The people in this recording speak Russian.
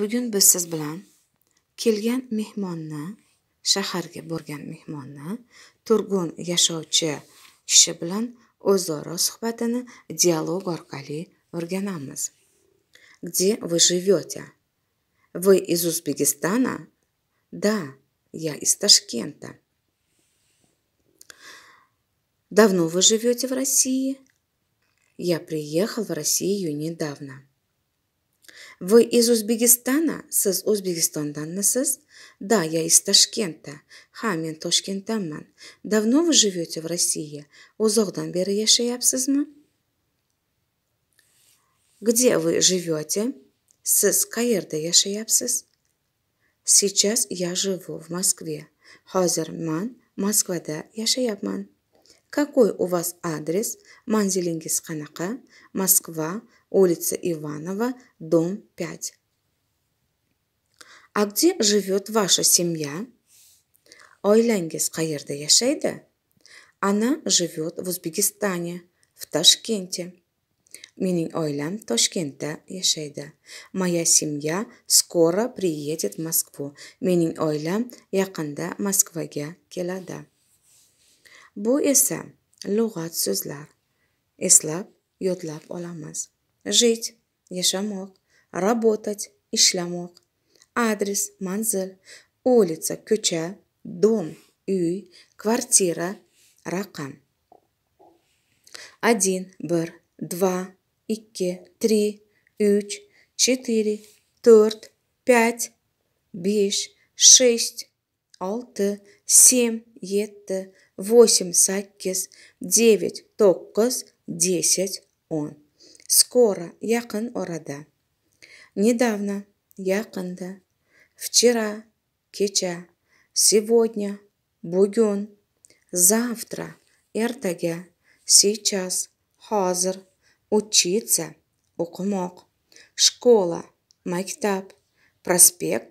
bugun biz siz bilan kelgan mehmonni shaharga borgan mehmonni turgun yashovchi kishi bilan o'zaro suhbatini dialog orqali o'rganamiz где вы живете вы из узбекистана да я из ташкента давно вы живете в россии я приехал в россию недавно Вы из Узбекистана? Сіз Узбекистанданнысыз? Да, я из Ташкента. Ха, мен Ташкенттанман. Давно вы живете в России? Узоқдан бері яшаяпсызмы? Где вы живете? Сіз қайырда яшаяпсыз? Сейчас я живу в Москве. Хозерман, Москвада яшаяпман. какой у вас адрес, manzilingiz Ханака, Москва, улица Иванова, дом 5. А где живет ваша семья? Oilangiz qayerda Яшейда? Она живет в Узбекистане, в Ташкенте. Минин oilam Toshkentda Яшейда. Моя семья скоро приедет в Москву. Mening oilam yaqinda Moskvaga Келада. Bu esa lug'at so'zlar. Eslab, yodlab olamiz. Жить yashamoq, работать ishlamoq. Adres, manzil, улица, ko'cha, dom, uy, kvartira, raqam. 1 1 2 2 3 3 4 4 5 5 6 6 7 7 восемь sakkiz devet to'qqiz десять o'n скоро yaqin orada недавно yaqinda вчера kecha сегодня bugun завтра ertaga сейчас hozir учиться o'qimoq shkola maktab prospekt